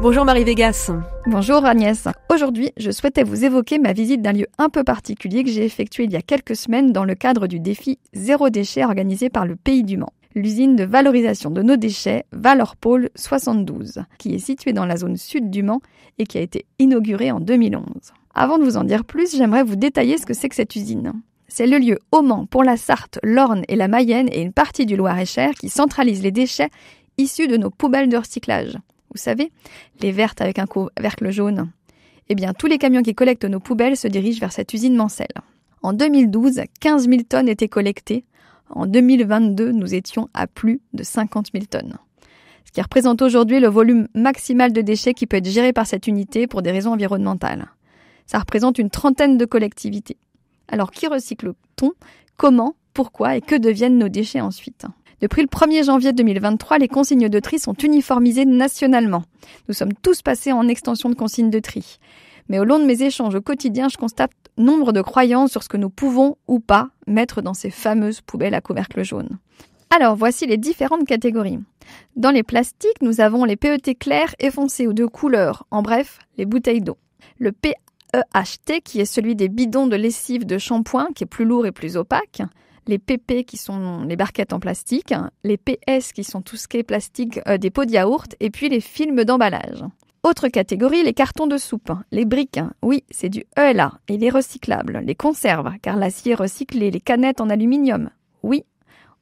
Bonjour Marie Végas. Bonjour Agnès. Aujourd'hui, je souhaitais vous évoquer ma visite d'un lieu un peu particulier que j'ai effectué il y a quelques semaines dans le cadre du défi Zéro déchet organisé par le Pays du Mans. L'usine de valorisation de nos déchets Valorpôle 72, qui est située dans la zone sud du Mans et qui a été inaugurée en 2011. Avant de vous en dire plus, j'aimerais vous détailler ce que c'est que cette usine. C'est le lieu au Mans pour la Sarthe, l'Orne et la Mayenne et une partie du Loir-et-Cher qui centralise les déchets issus de nos poubelles de recyclage vous savez, les vertes avec un couvercle jaune, eh bien tous les camions qui collectent nos poubelles se dirigent vers cette usine mancelle. En 2012, 15 000 tonnes étaient collectées. En 2022, nous étions à plus de 50 000 tonnes. Ce qui représente aujourd'hui le volume maximal de déchets qui peut être géré par cette unité pour des raisons environnementales. Ça représente une trentaine de collectivités. Alors qui recycle-t-on Comment Pourquoi Et que deviennent nos déchets ensuite depuis le 1er janvier 2023, les consignes de tri sont uniformisées nationalement. Nous sommes tous passés en extension de consignes de tri. Mais au long de mes échanges au quotidien, je constate nombre de croyances sur ce que nous pouvons ou pas mettre dans ces fameuses poubelles à couvercle jaune. Alors voici les différentes catégories. Dans les plastiques, nous avons les PET clairs et foncés ou de couleur, en bref, les bouteilles d'eau. Le PEHT qui est celui des bidons de lessive de shampoing qui est plus lourd et plus opaque les PP qui sont les barquettes en plastique, les PS qui sont tout ce qui est plastique euh, des pots de yaourt, et puis les films d'emballage. Autre catégorie, les cartons de soupe, les briques, oui, c'est du ELA, et les recyclables, les conserves, car l'acier recyclé, les canettes en aluminium, oui,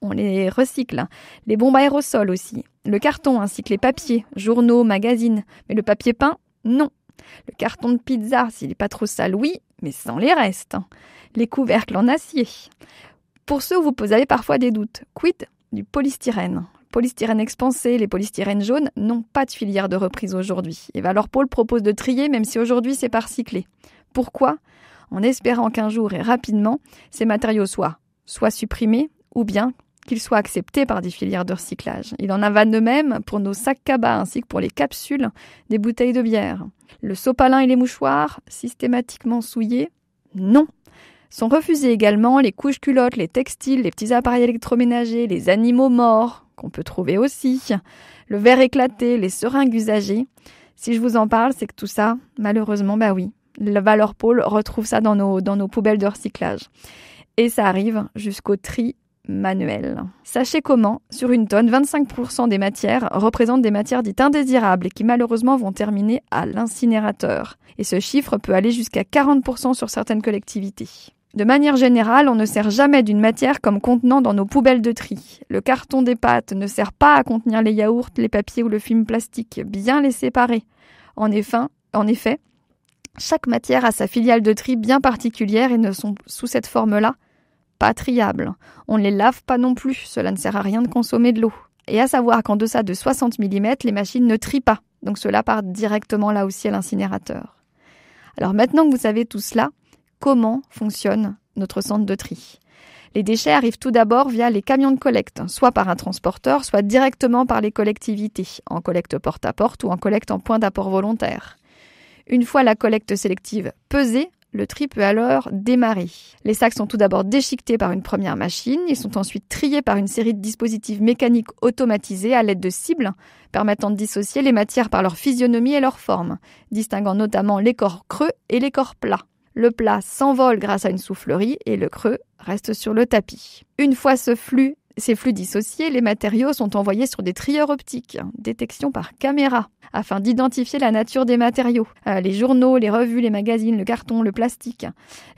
on les recycle, les bombes aérosols aussi, le carton ainsi que les papiers, journaux, magazines, mais le papier peint, non. Le carton de pizza, s'il n'est pas trop sale, oui, mais sans les restes. Les couvercles en acier. Pour ceux où vous posez parfois des doutes, quid du polystyrène polystyrène expansé, les polystyrènes jaunes n'ont pas de filière de reprise aujourd'hui. Et Valorpôle ben, propose de trier même si aujourd'hui c'est par cycler Pourquoi En espérant qu'un jour et rapidement, ces matériaux soient soit supprimés ou bien qu'ils soient acceptés par des filières de recyclage. Il en va de même pour nos sacs cabas ainsi que pour les capsules des bouteilles de bière. Le sopalin et les mouchoirs, systématiquement souillés Non sont refusés également les couches culottes, les textiles, les petits appareils électroménagers, les animaux morts, qu'on peut trouver aussi, le verre éclaté, les seringues usagées. Si je vous en parle, c'est que tout ça, malheureusement, bah oui, la valeur pôle retrouve ça dans nos, dans nos poubelles de recyclage. Et ça arrive jusqu'au tri manuel. Sachez comment, sur une tonne, 25% des matières représentent des matières dites indésirables et qui malheureusement vont terminer à l'incinérateur. Et ce chiffre peut aller jusqu'à 40% sur certaines collectivités. De manière générale, on ne sert jamais d'une matière comme contenant dans nos poubelles de tri. Le carton des pâtes ne sert pas à contenir les yaourts, les papiers ou le film plastique, bien les séparer. En effet, en effet chaque matière a sa filiale de tri bien particulière et ne sont sous cette forme-là pas triables. On ne les lave pas non plus, cela ne sert à rien de consommer de l'eau. Et à savoir qu'en deçà de 60 mm, les machines ne trient pas, donc cela part directement là aussi à l'incinérateur. Alors maintenant que vous savez tout cela, comment fonctionne notre centre de tri. Les déchets arrivent tout d'abord via les camions de collecte, soit par un transporteur, soit directement par les collectivités, en collecte porte-à-porte ou en collecte en point d'apport volontaire. Une fois la collecte sélective pesée, le tri peut alors démarrer. Les sacs sont tout d'abord déchiquetés par une première machine, ils sont ensuite triés par une série de dispositifs mécaniques automatisés à l'aide de cibles, permettant de dissocier les matières par leur physionomie et leur forme, distinguant notamment les corps creux et les corps plats le plat s'envole grâce à une soufflerie et le creux reste sur le tapis. Une fois ce flux ces flux dissociés, les matériaux sont envoyés sur des trieurs optiques, détection par caméra, afin d'identifier la nature des matériaux, euh, les journaux, les revues, les magazines, le carton, le plastique.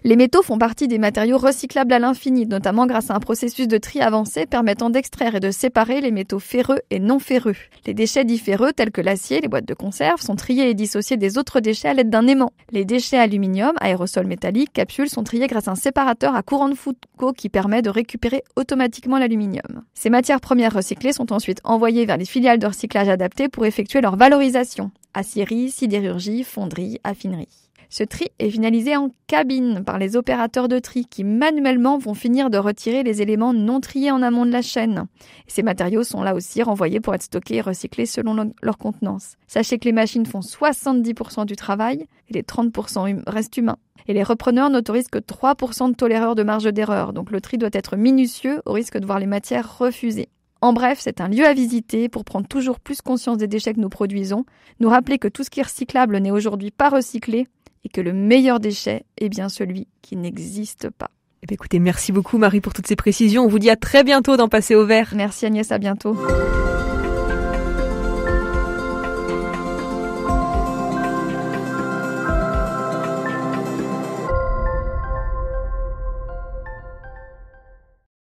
Les métaux font partie des matériaux recyclables à l'infini, notamment grâce à un processus de tri avancé permettant d'extraire et de séparer les métaux ferreux et non ferreux. Les déchets dits tels que l'acier, les boîtes de conserve, sont triés et dissociés des autres déchets à l'aide d'un aimant. Les déchets aluminium, aérosols métalliques, capsules sont triés grâce à un séparateur à courant de Foucault qui permet de récupérer automatiquement l'aluminium. Ces matières premières recyclées sont ensuite envoyées vers les filiales de recyclage adaptées pour effectuer leur valorisation acierie, sidérurgie, fonderie, affinerie. Ce tri est finalisé en cabine par les opérateurs de tri qui manuellement vont finir de retirer les éléments non triés en amont de la chaîne. ces matériaux sont là aussi renvoyés pour être stockés et recyclés selon leur contenance. Sachez que les machines font 70% du travail et les 30% hum, restent humains et les repreneurs n'autorisent que 3% de toléreur de marge d'erreur, donc le tri doit être minutieux au risque de voir les matières refusées. En bref, c'est un lieu à visiter pour prendre toujours plus conscience des déchets que nous produisons, nous rappeler que tout ce qui est recyclable n'est aujourd'hui pas recyclé et que le meilleur déchet est bien celui qui n'existe pas. Eh écoutez, merci beaucoup Marie pour toutes ces précisions. On vous dit à très bientôt d'en passer au vert. Merci Agnès, à bientôt.